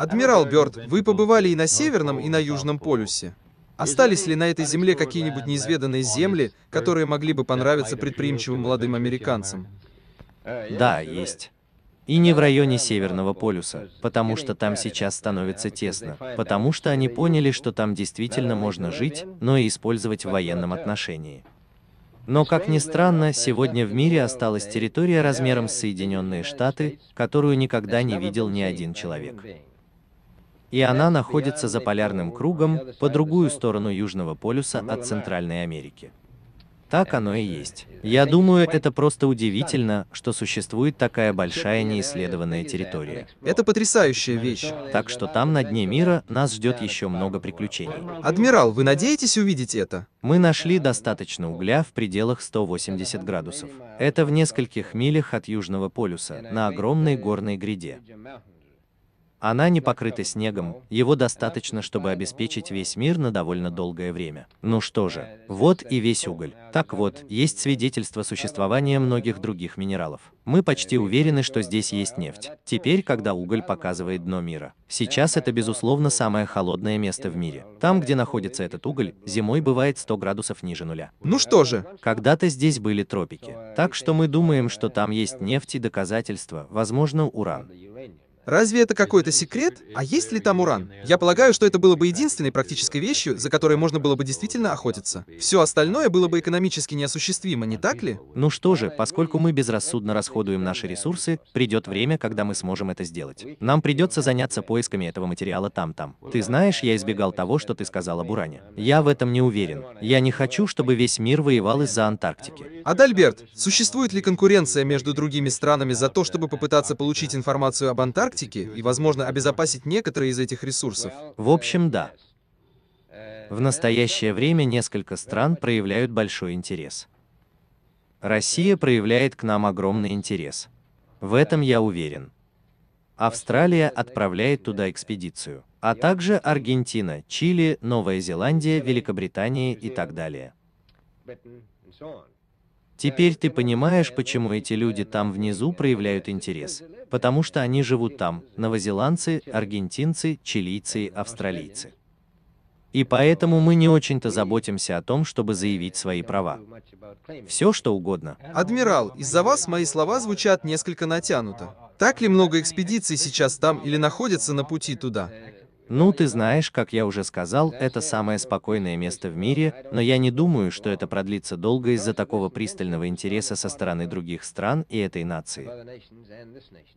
Адмирал Бёрд, вы побывали и на Северном, и на Южном полюсе. Остались ли на этой земле какие-нибудь неизведанные земли, которые могли бы понравиться предприимчивым молодым американцам? Да, э, есть. И не в районе Северного полюса, потому что там сейчас становится тесно, потому что они поняли, что там действительно можно жить, но и использовать в военном отношении. Но, как ни странно, сегодня в мире осталась территория размером с Соединенные Штаты, которую никогда не видел ни один человек и она находится за полярным кругом по другую сторону Южного полюса от Центральной Америки. Так оно и есть. Я думаю, это просто удивительно, что существует такая большая неисследованная территория. Это потрясающая вещь. Так что там на дне мира нас ждет еще много приключений. Адмирал, вы надеетесь увидеть это? Мы нашли достаточно угля в пределах 180 градусов. Это в нескольких милях от Южного полюса, на огромной горной гряде. Она не покрыта снегом, его достаточно, чтобы обеспечить весь мир на довольно долгое время. Ну что же, вот и весь уголь. Так вот, есть свидетельство существования многих других минералов. Мы почти уверены, что здесь есть нефть. Теперь, когда уголь показывает дно мира. Сейчас это, безусловно, самое холодное место в мире. Там, где находится этот уголь, зимой бывает 100 градусов ниже нуля. Ну что же? Когда-то здесь были тропики. Так что мы думаем, что там есть нефть и доказательства, возможно, уран. Разве это какой-то секрет? А есть ли там уран? Я полагаю, что это было бы единственной практической вещью, за которой можно было бы действительно охотиться. Все остальное было бы экономически неосуществимо, не так ли? Ну что же, поскольку мы безрассудно расходуем наши ресурсы, придет время, когда мы сможем это сделать. Нам придется заняться поисками этого материала там-там. Ты знаешь, я избегал того, что ты сказал об уране. Я в этом не уверен. Я не хочу, чтобы весь мир воевал из-за Антарктики. Адальберт, существует ли конкуренция между другими странами за то, чтобы попытаться получить информацию об Антарктике? Арктики и, возможно, обезопасить некоторые из этих ресурсов? В общем, да. В настоящее время несколько стран проявляют большой интерес. Россия проявляет к нам огромный интерес. В этом я уверен. Австралия отправляет туда экспедицию, а также Аргентина, Чили, Новая Зеландия, Великобритания и так далее. Теперь ты понимаешь, почему эти люди там внизу проявляют интерес. Потому что они живут там, новозеландцы, аргентинцы, чилийцы, австралийцы. И поэтому мы не очень-то заботимся о том, чтобы заявить свои права. Все, что угодно. Адмирал, из-за вас мои слова звучат несколько натянуто. Так ли много экспедиций сейчас там или находятся на пути туда? Ну, ты знаешь, как я уже сказал, это самое спокойное место в мире, но я не думаю, что это продлится долго из-за такого пристального интереса со стороны других стран и этой нации.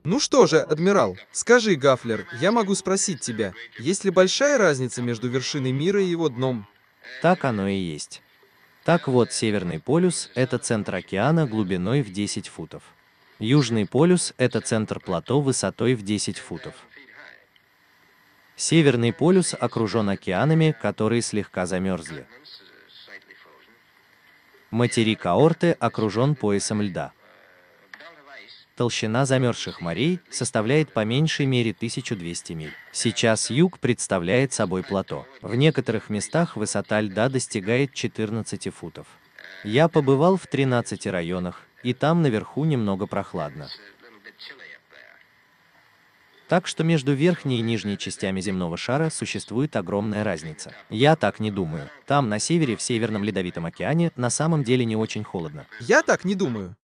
Ну что же, адмирал, скажи, Гафлер, я могу спросить тебя, есть ли большая разница между вершиной мира и его дном? Так оно и есть. Так вот, Северный полюс – это центр океана глубиной в 10 футов. Южный полюс – это центр плато высотой в 10 футов. Северный полюс окружен океанами, которые слегка замерзли. Материк Аорты окружен поясом льда. Толщина замерзших морей составляет по меньшей мере 1200 миль. Сейчас юг представляет собой плато. В некоторых местах высота льда достигает 14 футов. Я побывал в 13 районах, и там наверху немного прохладно. Так что между верхней и нижней частями земного шара существует огромная разница. Я так не думаю. Там, на севере, в Северном Ледовитом океане, на самом деле не очень холодно. Я так не думаю.